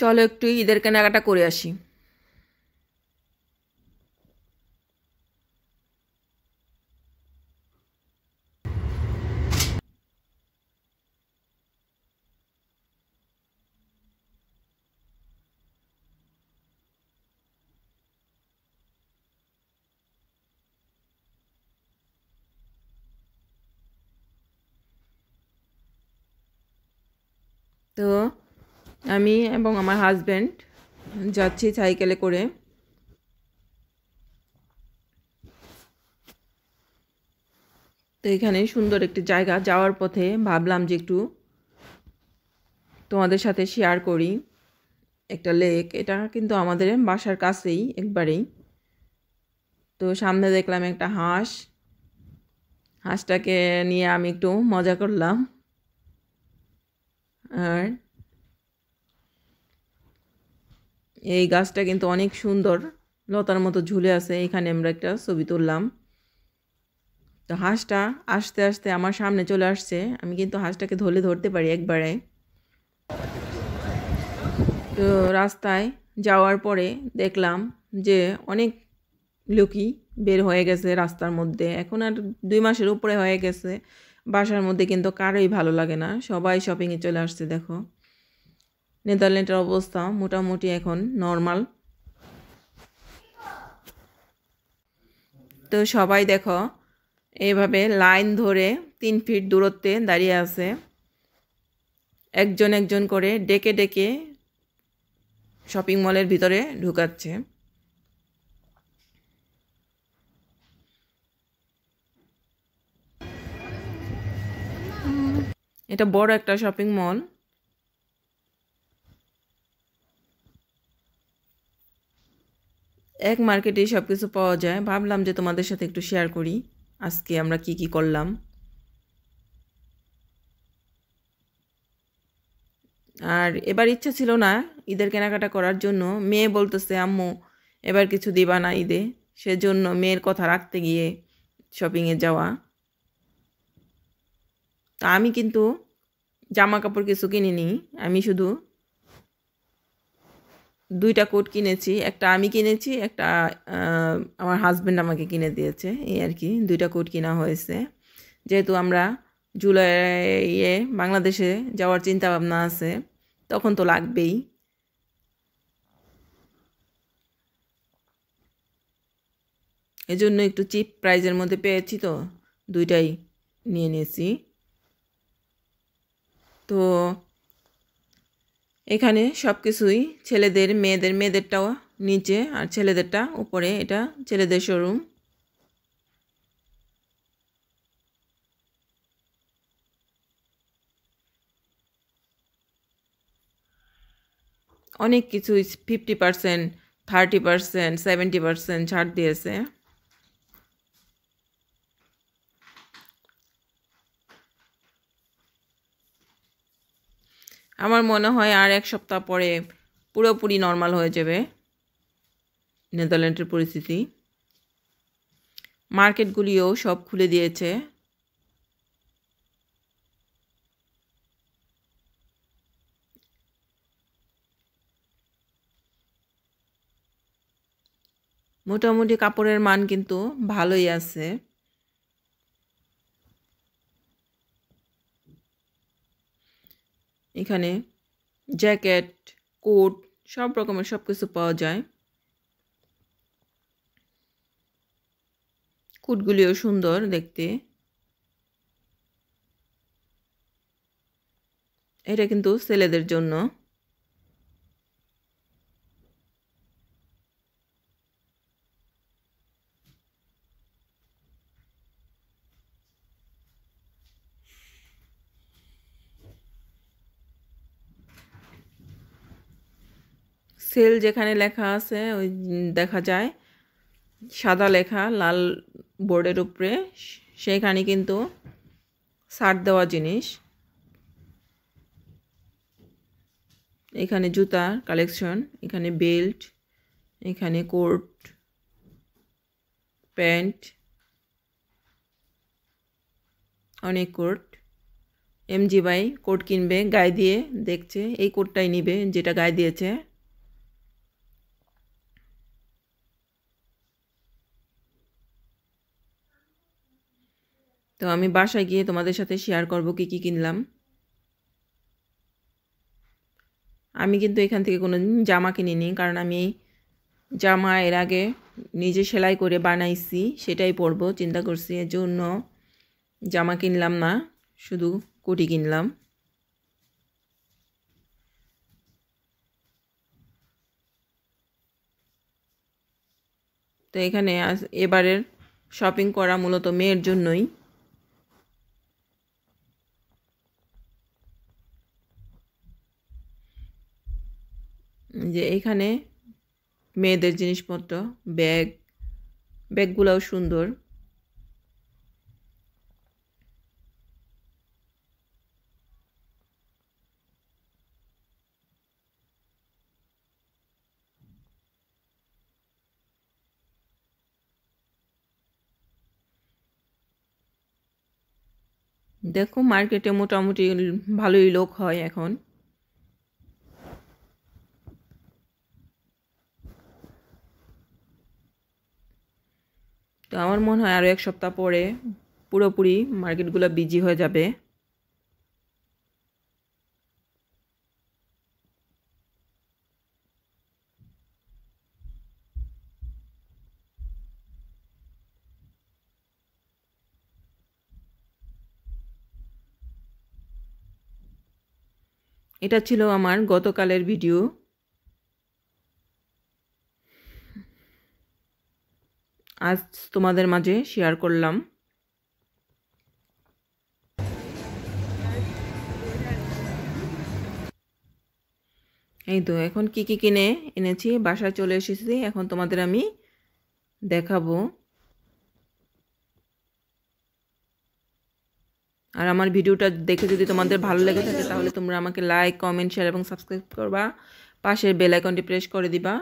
চলো একটু ঈদের কেনাকাটা করে আসি আমি এবং আমার হাজব্যান্ড যাচ্ছি সাইকেলে করে তো এখানে সুন্দর একটি জায়গা যাওয়ার পথে ভাবলাম যে একটু তোমাদের সাথে শেয়ার করি একটা লেক এটা কিন্তু আমাদের বাসার কাছেই একবারেই তো সামনে দেখলাম একটা হাঁস হাঁসটাকে নিয়ে আমি একটু মজা করলাম আর এই গাছটা কিন্তু অনেক সুন্দর লতার মতো ঝুলে আছে এখানে আমরা একটা ছবি তুললাম তো হাঁসটা আস্তে আস্তে আমার সামনে চলে আসছে আমি কিন্তু হাঁসটাকে ধরে ধরতে পারি একবারে তো রাস্তায় যাওয়ার পরে দেখলাম যে অনেক লোকই বের হয়ে গেছে রাস্তার মধ্যে এখন আর দুই মাসের উপরে হয়ে গেছে বাসার মধ্যে কিন্তু কারোই ভালো লাগে না সবাই শপিংয়ে চলে আসছে দেখো নেদারল্যান্ডের অবস্থা মোটামুটি এখন নর্মাল তো সবাই দেখো এভাবে লাইন ধরে তিন ফিট দূরত্বে দাঁড়িয়ে আছে একজন একজন করে ডেকে ডেকে শপিং মলের ভিতরে ঢুকাচ্ছে এটা বড় একটা শপিং মল এক মার্কেটে সব কিছু পাওয়া যায় ভাবলাম যে তোমাদের সাথে একটু শেয়ার করি আজকে আমরা কি কি করলাম আর এবার ইচ্ছা ছিল না ঈদের কেনাকাটা করার জন্য মেয়ে বলতেছে আম্মু এবার কিছু দিবা না ঈদে সেজন্য মেয়ের কথা রাখতে গিয়ে শপিংয়ে যাওয়া তা আমি কিন্তু জামা কাপড় কিছু কিনিনি আমি শুধু দুইটা কোট কিনেছি একটা আমি কিনেছি একটা আমার হাজব্যান্ড আমাকে কিনে দিয়েছে এই আর কি দুইটা কোট কিনা হয়েছে যেহেতু আমরা জুলাইয়ে বাংলাদেশে যাওয়ার চিন্তা ভাবনা আছে তখন তো লাগবেই এজন্য একটু চিপ প্রাইজের মধ্যে পেয়েছি তো দুইটাই নিয়ে নিয়েছি তো এখানে সব কিছুই ছেলেদের মেয়েদের মেয়েদেরটাও নিচে আর ছেলেদেরটা উপরে এটা ছেলেদের শোরুম অনেক কিছু fifty percent thirty percent seventy percent ছাড় দিয়েছে আমার মনে হয় আর এক সপ্তাহ পরে পুরোপুরি নর্মাল হয়ে যাবে নেদারল্যান্ডের পরিস্থিতি মার্কেটগুলিও সব খুলে দিয়েছে মোটামুটি কাপড়ের মান কিন্তু ভালোই আছে এখানে জ্যাকেট কোট সব রকমের সব কিছু পাওয়া যায় কুটগুলিও সুন্দর দেখতে এটা কিন্তু ছেলেদের জন্য সেল যেখানে লেখা আছে ওই দেখা যায় সাদা লেখা লাল বোর্ডের উপরে সেখানে কিন্তু ছাড় দেওয়া জিনিস এখানে জুতার কালেকশন এখানে বেল্ট এখানে কোট প্যান্ট অনেক কোট এমজি বাই কোট কিনবে গায়ে দিয়ে দেখছে এই কোটটাই নিবে যেটা গায়ে দিয়েছে তো আমি বাসায় গিয়ে তোমাদের সাথে শেয়ার করব কি কি কিনলাম আমি কিন্তু এখান থেকে কোনো জামা কিনিনি কারণ আমি জামা এর আগে নিজে সেলাই করে বানাইছি সেটাই পরবো চিন্তা করছি এর জন্য জামা কিনলাম না শুধু কুটি কিনলাম তো এখানে এবারের শপিং করা মূলত মেয়ের জন্যই যে এইখানে মেয়েদের জিনিসপত্র ব্যাগ ব্যাগগুলোও সুন্দর দেখো মার্কেটে মোটামুটি ভালোই লোক হয় এখন তো আমার মনে হয় আরও এক সপ্তাহ পরে পুরোপুরি মার্কেটগুলো বিজি হয়ে যাবে এটা ছিল আমার গতকালের ভিডিও আজ তোমাদের মাঝে শেয়ার করলাম এই তো এখন কি কি কিনে এনেছি বাসায় চলে এসেছি এখন তোমাদের আমি দেখাবো আর আমার ভিডিওটা দেখে যদি তোমাদের ভালো লেগে থাকে তাহলে তোমরা আমাকে লাইক কমেন্ট শেয়ার এবং সাবস্ক্রাইব করবা পাশের বেল আইকনটি প্রেস করে দিবা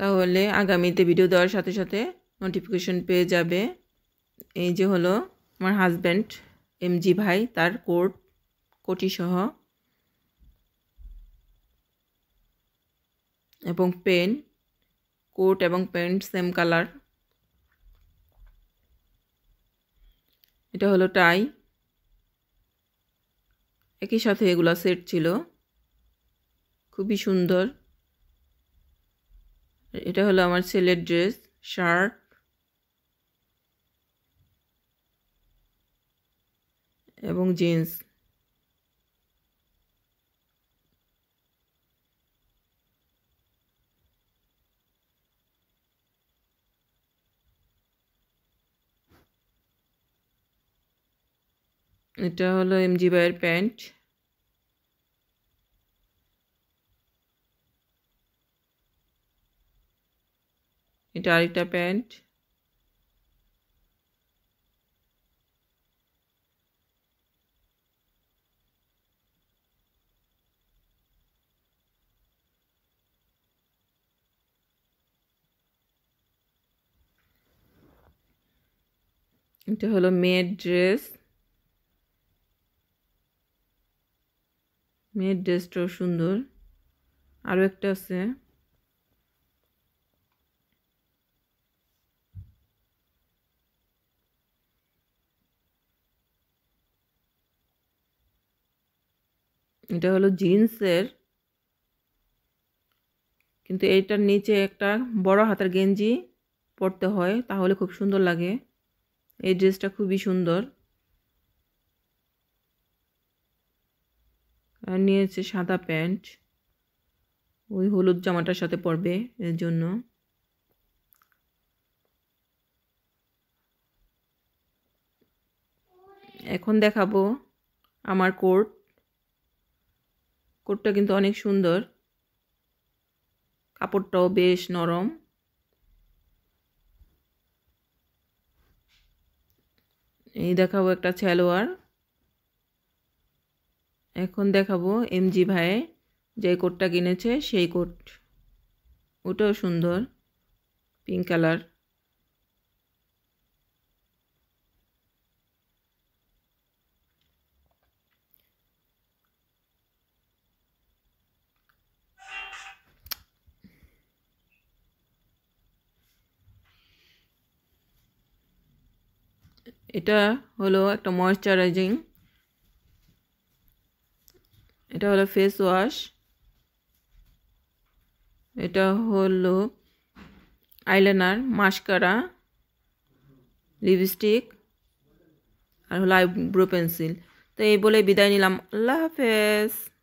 তাহলে আগামীতে ভিডিও দেওয়ার সাথে সাথে নোটিফিকেশন পেয়ে যাবে এই যে হলো আমার হাজব্যান্ড এম জি ভাই তার কোর্ট কোটিসহ এবং পেন কোট এবং প্যান্ট সেম কালার এটা হলো টাই একই সাথে এগুলো সেট ছিল খুবই সুন্দর এটা হলো আমার ছেলের ড্রেস শার্ট এবং জিন্স এটা হলো এমজি বাইয়ের প্যান্ট এটা আরেকটা প্যান্ট এটা হলো মেয়ের ড্রেস মেয়ের ড্রেসটাও সুন্দর আরও একটা আছে এটা হলো জিন্সের কিন্তু এইটার নিচে একটা বড় হাতের গেঞ্জি পরতে হয় তাহলে খুব সুন্দর লাগে এই ড্রেসটা খুবই সুন্দর আর নিয়েছে সাদা প্যান্ট ওই হলুদ জামাটার সাথে পরবে এর জন্য এখন দেখাবো আমার কোট কোটটা কিন্তু অনেক সুন্দর কাপড়টাও বেশ নরম এই দেখাবো একটা সালোয়ার এখন দেখাবো এমজি ভাই যে কোটটা কিনেছে সেই কোট ওটাও সুন্দর পিঙ্ক কালার এটা হলো একটা ময়শ্চারাইজিং এটা হলো ফেস ওয়াশ এটা হলো আইলাইনার মাস্কারা লিপস্টিক আর হলো আইব্রো পেন্সিল তো এই বলে বিদায় নিলাম আল্লাহ হাফেজ